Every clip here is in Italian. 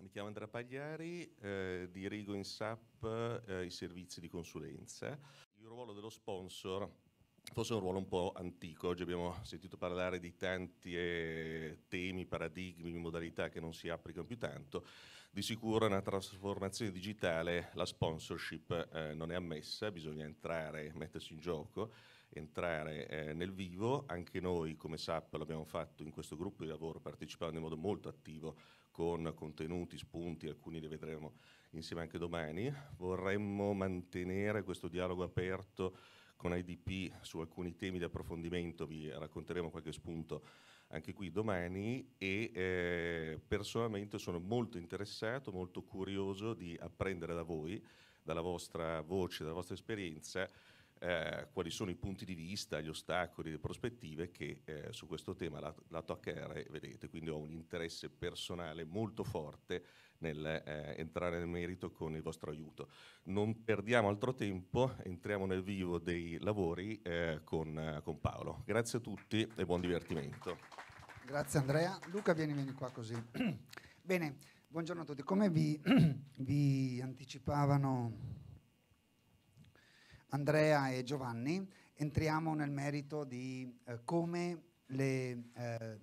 Mi chiamo Andrea Pagliari, eh, dirigo in SAP eh, i servizi di consulenza. Il ruolo dello sponsor fosse un ruolo un po' antico, oggi abbiamo sentito parlare di tanti eh, temi, paradigmi, modalità che non si applicano più tanto, di sicuro in una trasformazione digitale la sponsorship eh, non è ammessa, bisogna entrare, mettersi in gioco, entrare eh, nel vivo, anche noi come SAP l'abbiamo fatto in questo gruppo di lavoro partecipando in modo molto attivo con contenuti, spunti, alcuni li vedremo insieme anche domani. Vorremmo mantenere questo dialogo aperto con IDP su alcuni temi di approfondimento, vi racconteremo qualche spunto anche qui domani e eh, personalmente sono molto interessato, molto curioso di apprendere da voi, dalla vostra voce, dalla vostra esperienza, eh, quali sono i punti di vista, gli ostacoli, le prospettive che eh, su questo tema lato, lato HR vedete. Quindi ho un interesse personale molto forte nel eh, entrare nel merito con il vostro aiuto. Non perdiamo altro tempo, entriamo nel vivo dei lavori eh, con, con Paolo. Grazie a tutti e buon divertimento. Grazie Andrea. Luca, vieni, vieni qua così. Bene, buongiorno a tutti. Come vi, vi anticipavano Andrea e Giovanni, entriamo nel merito di eh, come le eh,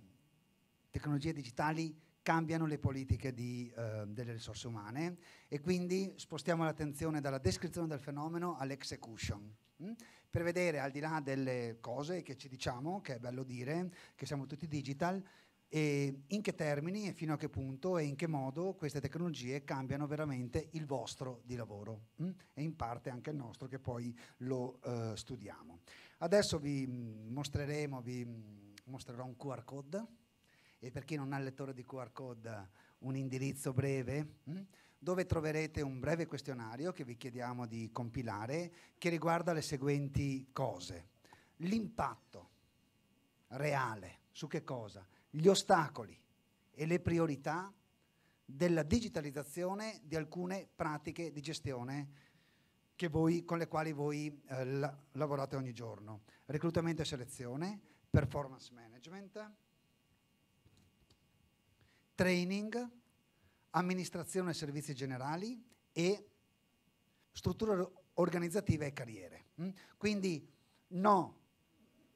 tecnologie digitali cambiano le politiche di, eh, delle risorse umane e quindi spostiamo l'attenzione dalla descrizione del fenomeno all'execution. Mm? Per vedere al di là delle cose che ci diciamo, che è bello dire, che siamo tutti digital, e in che termini e fino a che punto e in che modo queste tecnologie cambiano veramente il vostro di lavoro mh? Mm? e in parte anche il nostro che poi lo eh, studiamo. Adesso vi mm, mostreremo, vi mm, mostrerò un QR code e per chi non ha il lettore di QR code un indirizzo breve mh? dove troverete un breve questionario che vi chiediamo di compilare che riguarda le seguenti cose. L'impatto reale su che cosa? gli ostacoli e le priorità della digitalizzazione di alcune pratiche di gestione voi, con le quali voi eh, la, lavorate ogni giorno. Reclutamento e selezione, performance management, training, amministrazione e servizi generali e strutture organizzative e carriere. Mm? Quindi no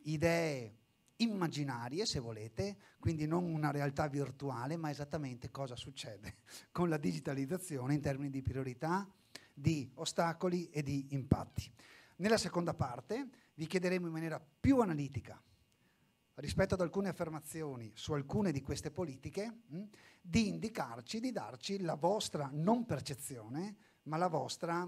idee immaginarie, eh, se volete, quindi non una realtà virtuale, ma esattamente cosa succede con la digitalizzazione in termini di priorità, di ostacoli e di impatti. Nella seconda parte vi chiederemo in maniera più analitica rispetto ad alcune affermazioni su alcune di queste politiche, mh, hm, di indicarci, di darci la vostra non percezione, ma la vostra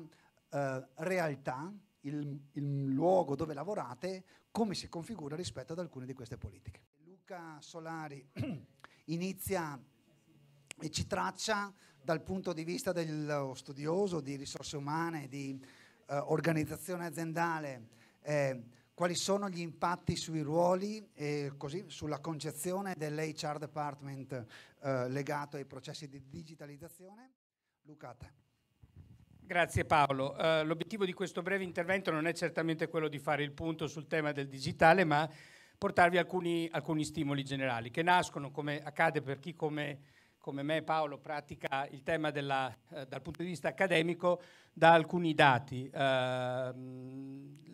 eh, realtà, il, il luogo dove lavorate, come si configura rispetto ad alcune di queste politiche. Luca Solari inizia e ci traccia dal punto di vista dello studioso di risorse umane, di eh, organizzazione aziendale, eh, quali sono gli impatti sui ruoli e così sulla concezione dell'HR department eh, legato ai processi di digitalizzazione. Luca, a te. Grazie Paolo. Uh, l'obiettivo di questo breve intervento non è certamente quello di fare il punto sul tema del digitale, ma portarvi alcuni, alcuni stimoli generali che nascono, come accade per chi come, come me Paolo pratica il tema della, uh, dal punto di vista accademico, da alcuni dati. Uh,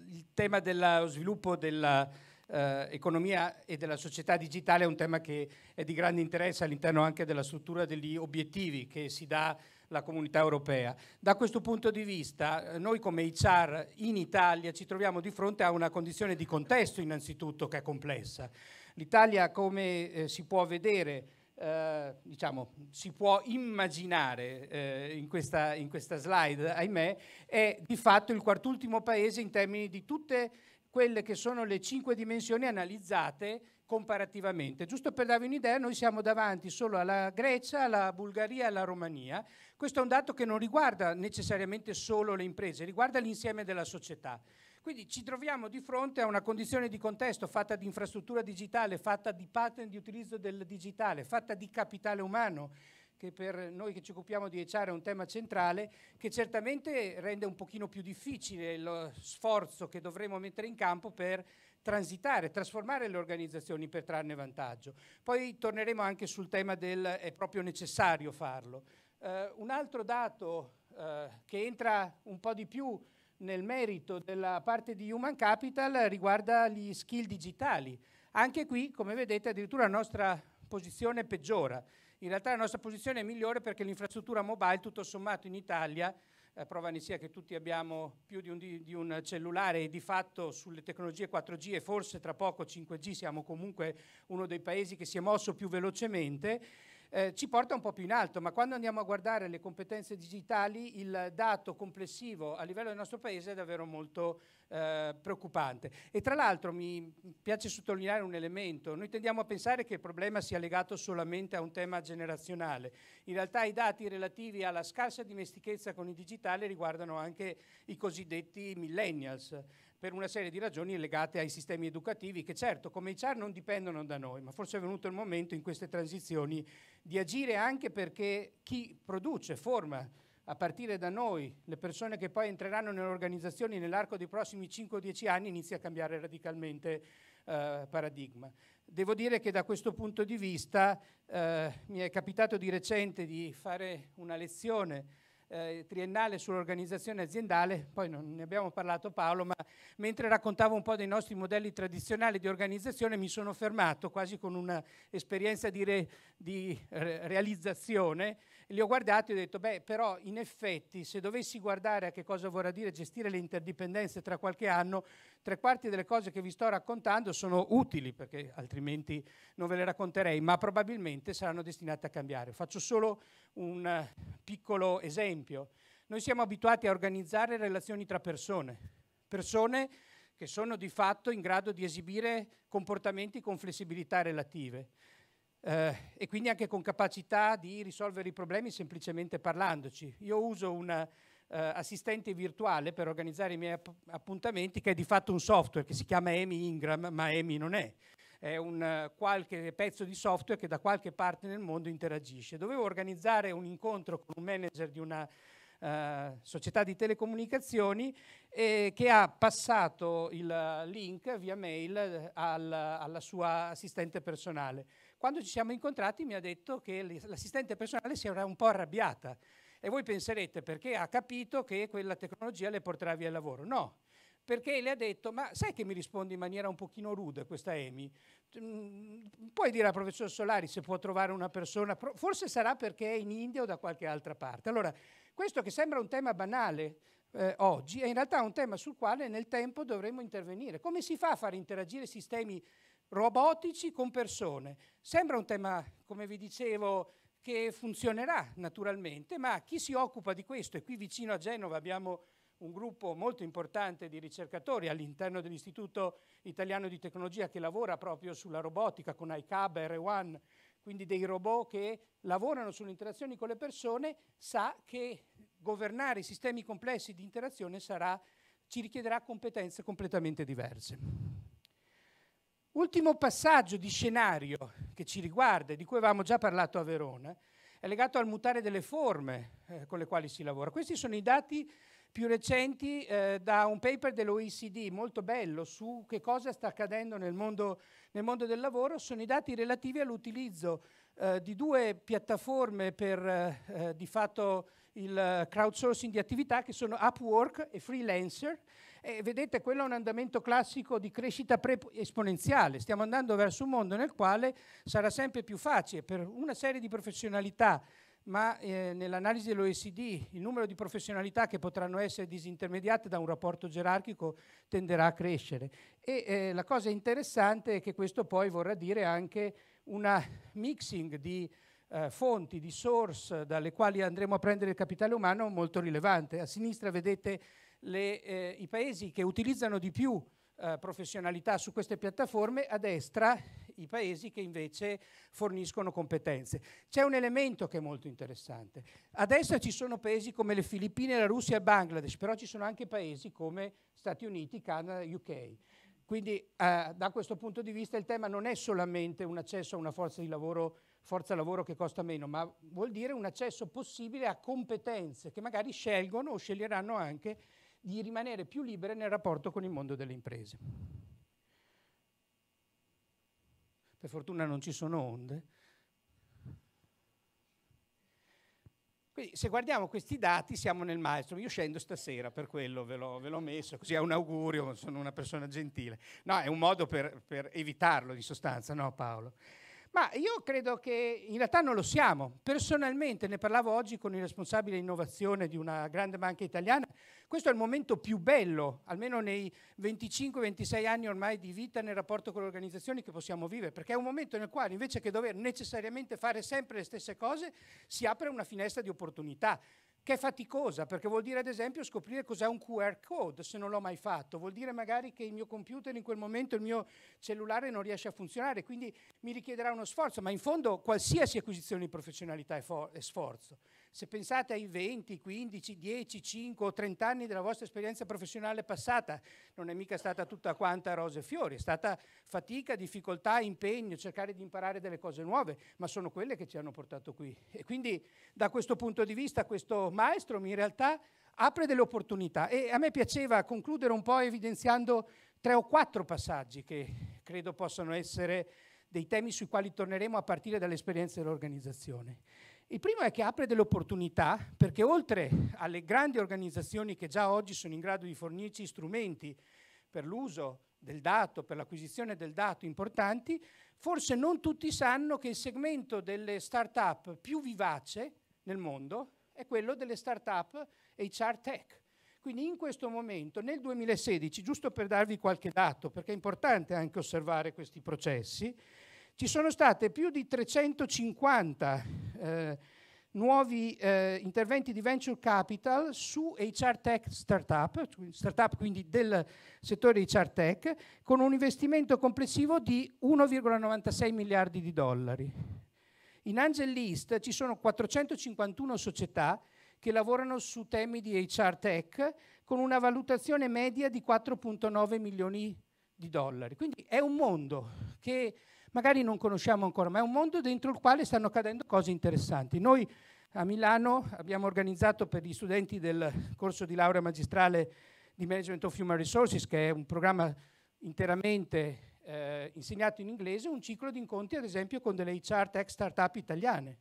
il tema dello sviluppo dell'economia e della società digitale è un tema che è di grande interesse all'interno anche della struttura degli obiettivi che si dà la comunità europea. Da questo punto di vista eh, noi come ICAR in Italia ci troviamo di fronte a una condizione di contesto innanzitutto che è complessa. L'Italia come eh, si può vedere eh, diciamo, si può immaginare eh, in, questa, in, questa, slide, ahimè, è di fatto il quartultimo paese in termini di tutte quelle che sono le cinque dimensioni analizzate comparativamente. Giusto per darvi un'idea, noi siamo davanti solo alla Grecia, alla Bulgaria e alla Romania, questo è un dato che non riguarda necessariamente solo le imprese, riguarda l'insieme della società. Quindi ci troviamo di fronte a una condizione di contesto fatta di infrastruttura digitale, fatta di pattern di utilizzo del digitale, fatta di capitale umano, che per noi che ci occupiamo di ECHAR è un tema centrale, che certamente rende un pochino più difficile lo sforzo che dovremo mettere in campo per transitare, trasformare le organizzazioni per trarne vantaggio. Poi torneremo anche sul tema del è proprio necessario farlo. Eh, un altro dato eh, che entra un po' di più nel merito della parte di Human Capital riguarda gli skill digitali. Anche qui, come vedete, addirittura la nostra posizione peggiora. In realtà la nostra posizione è migliore perché l'infrastruttura mobile, tutto sommato in Italia, eh, prova ne sia che tutti abbiamo più di un, di un, cellulare e di fatto sulle tecnologie 4G e forse tra poco 5G siamo comunque uno dei paesi che si è mosso più velocemente eh, ci porta un po' più in alto, ma quando andiamo a guardare le competenze digitali il dato complessivo a livello del nostro paese è davvero molto eh, preoccupante. E tra l'altro mi piace sottolineare un elemento, noi tendiamo a pensare che il problema sia legato solamente a un tema generazionale, in realtà i dati relativi alla scarsa dimestichezza con il digitale riguardano anche i cosiddetti millennials per una serie di ragioni legate ai sistemi educativi che certo come i CHAR non dipendono da noi, ma forse è venuto il momento in queste transizioni di agire anche perché chi produce, forma a partire da noi le persone che poi entreranno nelle organizzazioni nell'arco dei prossimi 5-10 anni inizia a cambiare radicalmente eh, paradigma. Devo dire che da questo punto di vista eh, mi è capitato di recente di fare una lezione eh, triennale sull'organizzazione aziendale, poi non ne abbiamo parlato Paolo, ma mentre raccontavo un po' dei nostri modelli tradizionali di organizzazione mi sono fermato quasi con un'esperienza di, re, di re, realizzazione li ho guardati e ho detto, beh, però in effetti se dovessi guardare a che cosa vorrà dire gestire le interdipendenze tra qualche anno, tre quarti delle cose che vi sto raccontando sono utili, perché altrimenti non ve le racconterei, ma probabilmente saranno destinate a cambiare. Faccio solo un eh, piccolo esempio. Noi siamo abituati a organizzare relazioni tra persone, persone che sono di fatto in grado di esibire comportamenti con flessibilità relative eh, e quindi anche con capacità di risolvere i problemi semplicemente parlandoci. Io uso un eh, assistente virtuale per organizzare i miei app appuntamenti che è di fatto un software che si chiama Amy Ingram, ma Amy non è è un qualche pezzo di software che da qualche parte nel mondo interagisce. Dovevo organizzare un incontro con un manager di una uh, società di telecomunicazioni e che ha passato il link via mail eh, al, alla sua assistente personale. Quando ci siamo incontrati mi ha detto che l'assistente personale si era un po' arrabbiata e voi penserete perché ha capito che quella tecnologia le porterà via il lavoro. No, perché le ha detto, ma sai che mi risponde in maniera un pochino ruda questa Emi? Mm, puoi dire al professor Solari se può trovare una persona, forse sarà perché è in India o da qualche altra parte. Allora, questo che sembra un tema banale eh, oggi è in realtà un tema sul quale nel tempo dovremmo intervenire. Come si fa a far interagire sistemi robotici con persone. Sembra un tema, come vi dicevo, che funzionerà naturalmente, ma chi si occupa di questo? E qui vicino a Genova abbiamo un gruppo molto importante di ricercatori all'interno dell'Istituto Italiano di Tecnologia che lavora proprio sulla robotica con ICAB, R1, quindi dei robot che lavorano sulle interazioni con le persone, sa che governare i sistemi complessi di interazione sarà, ci richiederà competenze completamente diverse. Ultimo passaggio di scenario che ci riguarda, di cui avevamo già parlato a Verona, è legato al mutare delle forme eh, con le quali si lavora. Questi sono i dati più recenti eh, da un paper dell'OECD molto bello su che cosa sta accadendo nel mondo, nel mondo del lavoro, sono i dati relativi all'utilizzo eh, di due piattaforme per eh, eh, di fatto il eh, crowdsourcing di attività che sono Upwork e Freelancer eh, vedete, quello è un andamento classico di crescita esponenziale. Stiamo andando verso un mondo nel quale sarà sempre più facile per una serie di professionalità ma eh, nell'analisi dell'OECD il numero di professionalità che potranno essere disintermediate da un rapporto gerarchico tenderà a crescere. E eh, la cosa interessante è che questo poi vorrà dire anche una mixing di eh, fonti, di source dalle quali andremo a prendere il capitale umano molto rilevante. A sinistra vedete le, eh, i paesi che utilizzano di più eh, professionalità su queste piattaforme, a destra i paesi che invece forniscono competenze. C'è un elemento che è molto interessante. A destra ci sono paesi come le Filippine, la Russia e Bangladesh, però ci sono anche paesi come Stati Uniti, Canada, UK. Quindi eh, da questo punto di vista il tema non è solamente un accesso a una forza di lavoro, forza lavoro che costa meno, ma vuol dire un accesso possibile a competenze che magari scelgono o sceglieranno anche di rimanere più libere nel rapporto con il mondo delle imprese. Per fortuna non ci sono onde. Quindi se guardiamo questi dati siamo nel maestro, io scendo stasera per quello, ve l'ho, ve l'ho messo, così è un augurio, sono una persona gentile. No, è un modo per, per evitarlo in sostanza, no Paolo? Ma io credo che in realtà non lo siamo. Personalmente ne parlavo oggi con il responsabile innovazione di una grande banca italiana questo è il momento più bello, almeno nei 25-26 anni ormai di vita nel rapporto con le organizzazioni che possiamo vivere, perché è un momento nel quale invece che dover necessariamente fare sempre le stesse cose, si apre una finestra di opportunità che è faticosa, perché vuol dire ad esempio scoprire cos'è un QR code se non l'ho mai fatto, vuol dire magari che il mio computer in quel momento, il mio cellulare non riesce a funzionare, quindi mi richiederà uno sforzo, ma in fondo qualsiasi acquisizione di professionalità è, è sforzo. Se pensate ai 20, 15, 10, 5 o 30 anni della vostra esperienza professionale passata, non è mica stata tutta quanta rose e fiori, è stata fatica, difficoltà, impegno, cercare di imparare delle cose nuove, ma sono quelle che ci hanno portato qui. E quindi da questo punto di vista questo maestro in realtà apre delle opportunità e a me piaceva concludere un po' evidenziando tre o quattro passaggi che credo possano essere dei temi sui quali torneremo a partire dall'esperienza dell'organizzazione. Il primo è che apre delle opportunità perché oltre alle grandi organizzazioni che già oggi sono in grado di fornirci strumenti per l'uso del dato, per l'acquisizione del dato importanti, forse non tutti sanno che il segmento delle start-up più vivace nel mondo è quello delle start-up HR Tech. Quindi in questo momento, nel 2016, giusto per darvi qualche dato, perché è importante anche osservare questi processi, ci sono state più di 350 eh, nuovi eh, interventi di venture capital su HR tech startup, startup quindi del settore HR tech, con un investimento complessivo di 1,96 miliardi di dollari. In Angel List ci sono 451 società che lavorano su temi di HR tech con una valutazione media di 4,9 milioni di dollari. Quindi è un mondo che magari non conosciamo ancora, ma è un mondo dentro il quale stanno accadendo cose interessanti. Noi a Milano abbiamo organizzato per gli studenti del corso di laurea magistrale di Management of Human Resources, che è un programma interamente eh, insegnato in inglese, un ciclo di incontri ad esempio con delle HR tech startup italiane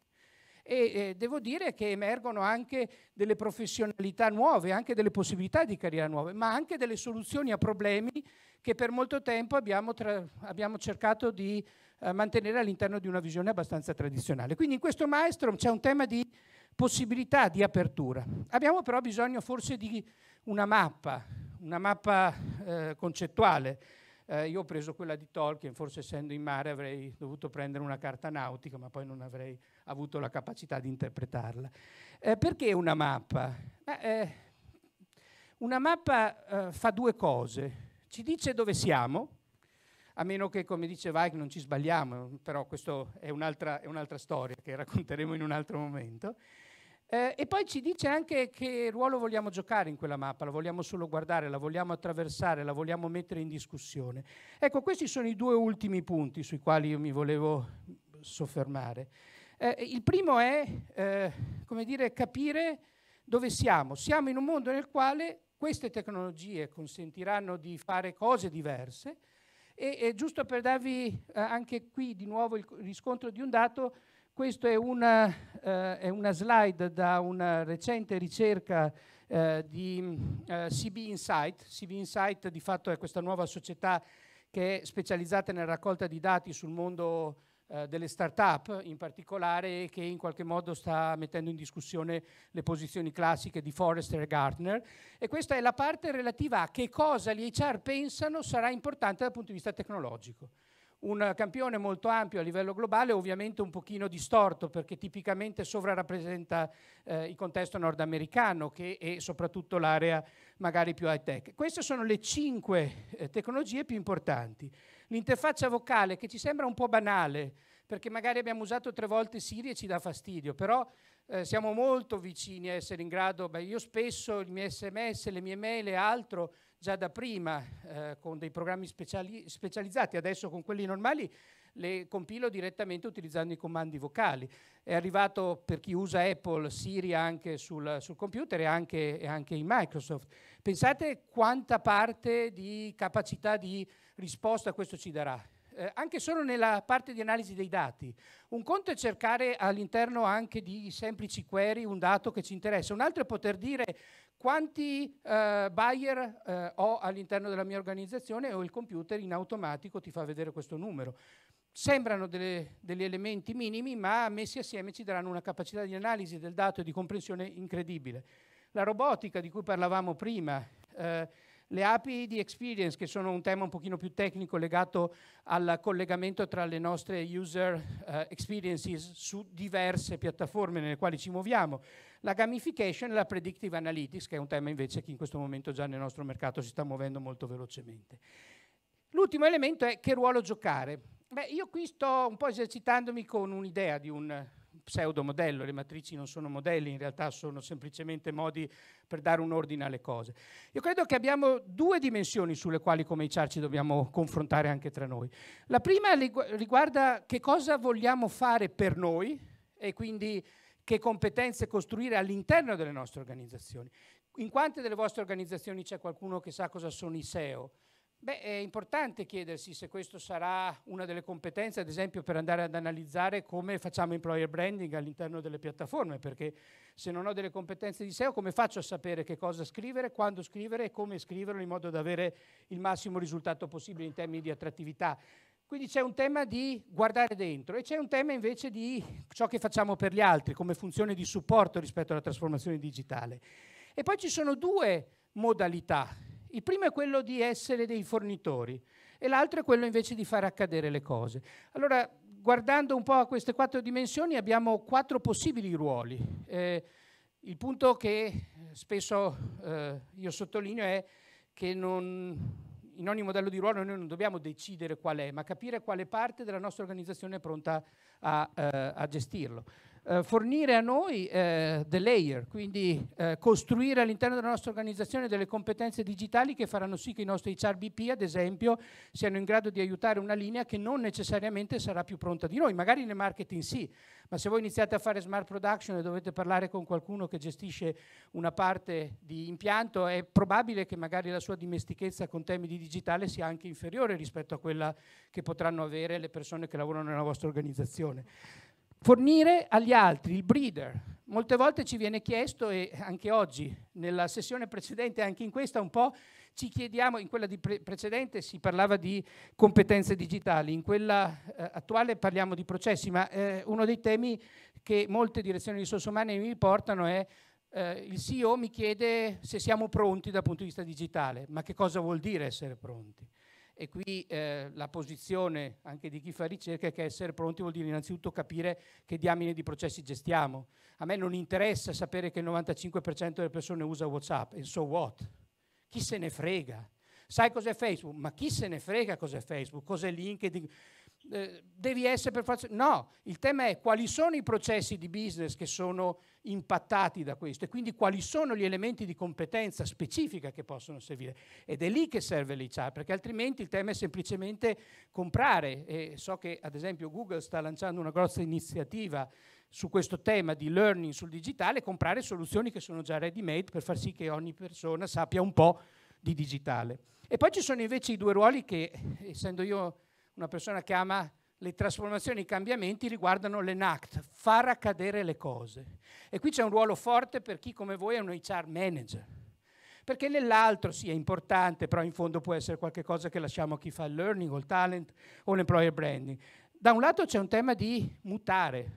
e eh, devo dire che emergono anche delle professionalità nuove, anche delle possibilità di carriera nuove, ma anche delle soluzioni a problemi che per molto tempo abbiamo, tra, abbiamo cercato di eh, mantenere all'interno di una visione abbastanza tradizionale. Quindi in questo maestro c'è un tema di possibilità di apertura. Abbiamo però bisogno forse di una mappa, una mappa eh, concettuale eh, io ho preso quella di Tolkien, forse essendo in mare avrei dovuto prendere una carta nautica, ma poi non avrei avuto la capacità di interpretarla. Eh, perché una mappa? Eh, una mappa eh, fa due cose. Ci dice dove siamo, a meno che, come dice Weig, non ci sbagliamo, però questa è, è un'altra storia che racconteremo in un altro momento. Eh, e poi ci dice anche che ruolo vogliamo giocare in quella mappa, la vogliamo solo guardare, la vogliamo attraversare, la vogliamo mettere in discussione. Ecco, questi sono i due ultimi punti sui quali io mi volevo soffermare. Eh, il primo è, eh, come dire, capire dove siamo. Siamo in un mondo nel quale queste tecnologie consentiranno di fare cose diverse e, e giusto per darvi eh, anche qui di nuovo il riscontro di un dato, questa è una, eh, è una slide da una recente ricerca eh, di eh, CB Insight. CB Insight di fatto è questa nuova società che è specializzata nella raccolta di dati sul mondo eh, delle start-up in particolare e che in qualche modo sta mettendo in discussione le posizioni classiche di Forrester e Gartner e questa è la parte relativa a che cosa gli HR pensano sarà importante dal punto di vista tecnologico un campione molto ampio a livello globale, ovviamente un pochino distorto perché tipicamente sovrarappresenta eh, il contesto nordamericano che è soprattutto l'area magari più high tech. Queste sono le cinque eh, tecnologie più importanti. L'interfaccia vocale che ci sembra un po' banale perché magari abbiamo usato tre volte Siri e ci dà fastidio, però eh, siamo molto vicini a essere in grado, beh, io spesso i miei sms, le mie mail e altro già da prima eh, con dei programmi speciali, specializzati, adesso con quelli normali le compilo direttamente utilizzando i comandi vocali. È arrivato per chi usa Apple Siri anche sul, sul computer e anche, e anche, in Microsoft. Pensate quanta parte di capacità di risposta questo ci darà. Eh, anche solo nella parte di analisi dei dati. Un conto è cercare all'interno anche di semplici query un dato che ci interessa, un altro è poter dire quanti eh, buyer eh, ho all'interno della mia organizzazione o il computer in automatico ti fa vedere questo numero. Sembrano delle, degli elementi minimi, ma messi assieme ci daranno una capacità di analisi del dato e di comprensione incredibile. La robotica di cui parlavamo prima, eh, le API di experience, che sono un tema un pochino più tecnico legato al collegamento tra le nostre user uh, experiences su diverse piattaforme nelle quali ci muoviamo, la gamification e la predictive analytics, che è un tema invece che in questo momento già nel nostro mercato si sta muovendo molto velocemente. L'ultimo elemento è che ruolo giocare. Beh, io qui sto un po' esercitandomi con un'idea di un pseudomodello, le matrici non sono modelli, in realtà sono semplicemente modi per dare un ordine alle cose. Io credo che abbiamo due dimensioni sulle quali come ICAR ci dobbiamo confrontare anche tra noi. La prima riguarda che cosa vogliamo fare per noi e quindi che competenze costruire all'interno delle nostre organizzazioni. In quante delle vostre organizzazioni c'è qualcuno che sa cosa sono i SEO? Beh, è importante chiedersi se questo sarà una delle competenze, ad esempio, per andare ad analizzare come facciamo employer branding all'interno delle piattaforme, perché se non ho delle competenze di SEO, come faccio a sapere che cosa scrivere, quando scrivere e come scriverlo in modo da avere il massimo risultato possibile in termini di attrattività? Quindi c'è un tema di guardare dentro e c'è un tema invece di ciò che facciamo per gli altri come funzione di supporto rispetto alla trasformazione digitale. E poi ci sono due modalità il primo è quello di essere dei fornitori e l'altro è quello invece di far accadere le cose. Allora, guardando un po' a queste quattro dimensioni, abbiamo quattro possibili ruoli. Eh, il punto che eh, spesso eh, io sottolineo è che non, in ogni modello di ruolo noi non dobbiamo decidere qual è, ma capire quale parte della nostra organizzazione è pronta a, eh, a gestirlo eh, fornire a noi eh, the layer, quindi eh, costruire all'interno della nostra organizzazione delle competenze digitali che faranno sì che i nostri HRBP, ad esempio, siano in grado di aiutare una linea che non necessariamente sarà più pronta di noi, magari nel marketing sì, ma se voi iniziate a fare smart production e dovete parlare con qualcuno che gestisce una parte di impianto, è probabile che magari la sua dimestichezza con temi di digitale sia anche inferiore rispetto a quella che potranno avere le persone che lavorano nella vostra organizzazione. Fornire agli altri il breeder. Molte volte ci viene chiesto, e anche oggi, nella sessione precedente, anche in questa un po', ci chiediamo, in quella pre- precedente si parlava di competenze digitali, in quella eh, attuale parliamo di processi, ma eh, uno dei temi che molte direzioni di risorse umane mi portano è eh, il CEO mi chiede se siamo pronti dal punto di vista digitale, ma che cosa vuol dire essere pronti? E qui eh, la posizione anche di chi fa ricerca è che essere pronti vuol dire innanzitutto capire che diamine di processi gestiamo. A me non interessa sapere che il 95% delle persone usa WhatsApp, e so what? Chi se ne frega? Sai cos'è Facebook? Ma chi se ne frega cos'è Facebook? Cos'è LinkedIn? Eh, devi essere per forza... No, il tema è quali sono i processi di business che sono impattati da questo e quindi quali sono gli elementi di competenza specifica che possono servire. Ed è lì che serve l'HR, perché altrimenti il tema è semplicemente comprare. E so che ad esempio Google sta lanciando una grossa iniziativa su questo tema di learning sul digitale, comprare soluzioni che sono già ready made per far sì che ogni persona sappia un po' di digitale. E poi ci sono invece i due ruoli che, essendo io una persona che ama le trasformazioni, i cambiamenti riguardano l'enact, far accadere le cose. E qui c'è un ruolo forte per chi come voi è un HR manager. Perché nell'altro sì è importante, però in fondo può essere qualcosa che lasciamo a chi fa il learning o il talent o l'employer branding. Da un lato c'è un tema di mutare,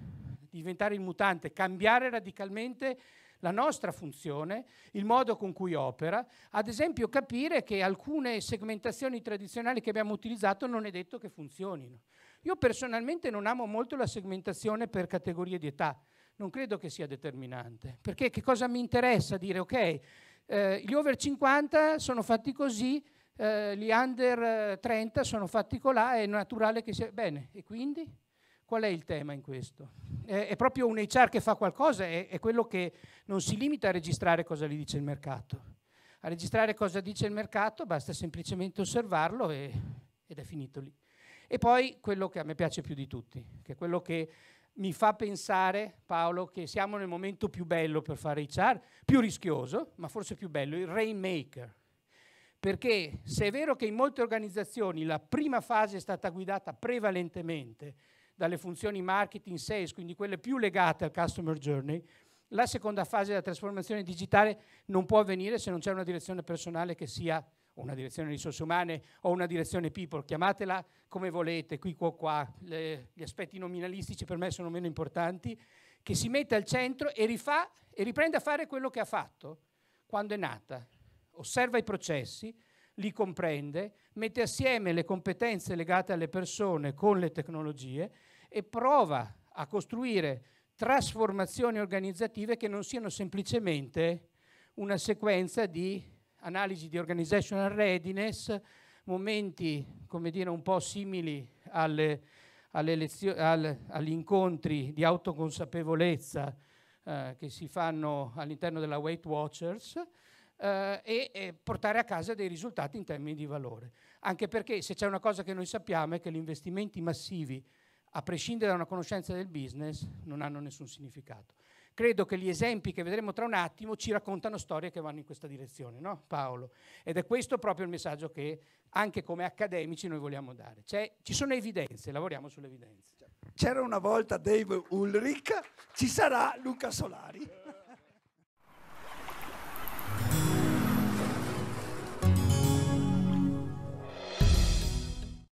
diventare il mutante, cambiare radicalmente la nostra funzione, il modo con cui opera, ad esempio capire che alcune segmentazioni tradizionali che abbiamo utilizzato non è detto che funzionino. Io personalmente non amo molto la segmentazione per categorie di età, non credo che sia determinante, perché che cosa mi interessa dire, ok, eh, gli over 50 sono fatti così, eh, gli under 30 eh, sono fatti colà, è naturale che sia... Bene, e quindi? Qual è il tema in questo? È, è proprio un HR che fa qualcosa, è, è quello che non si limita a registrare cosa gli dice il mercato. A registrare cosa dice il mercato basta semplicemente osservarlo e, ed è finito lì. E poi quello che a me piace più di tutti, che è quello che mi fa pensare, Paolo, che siamo nel momento più bello per fare HR, più rischioso, ma forse più bello, il rainmaker. Perché se è vero che in molte organizzazioni la prima fase è stata guidata prevalentemente dalle funzioni marketing sales, quindi quelle più legate al customer journey, la seconda fase della trasformazione digitale non può avvenire se non c'è una direzione personale che sia una direzione risorse umane o una direzione people, chiamatela come volete, qui, qua, qua, le, gli aspetti nominalistici per me sono meno importanti, che si metta al centro e, rifà, e riprende a fare quello che ha fatto quando è nata, osserva i processi, li comprende, mette assieme le competenze legate alle persone con le tecnologie e prova a costruire trasformazioni organizzative che non siano semplicemente una sequenza di analisi di organizational readiness, momenti come dire, un po' simili alle, alle lezio- al, agli incontri di autoconsapevolezza eh, che si fanno all'interno della Weight Watchers, Uh, e, e, portare a casa dei risultati in termini di valore. Anche perché se c'è una cosa che noi sappiamo è che gli investimenti massivi a prescindere da una conoscenza del business, non hanno nessun significato. Credo che gli esempi che vedremo tra un attimo ci raccontano storie che vanno in questa direzione, no Paolo? Ed è questo proprio il messaggio che anche come accademici noi vogliamo dare. C'è, ci sono evidenze, lavoriamo sulle evidenze. C'era una volta Dave Ulrich, ci sarà Luca Solari.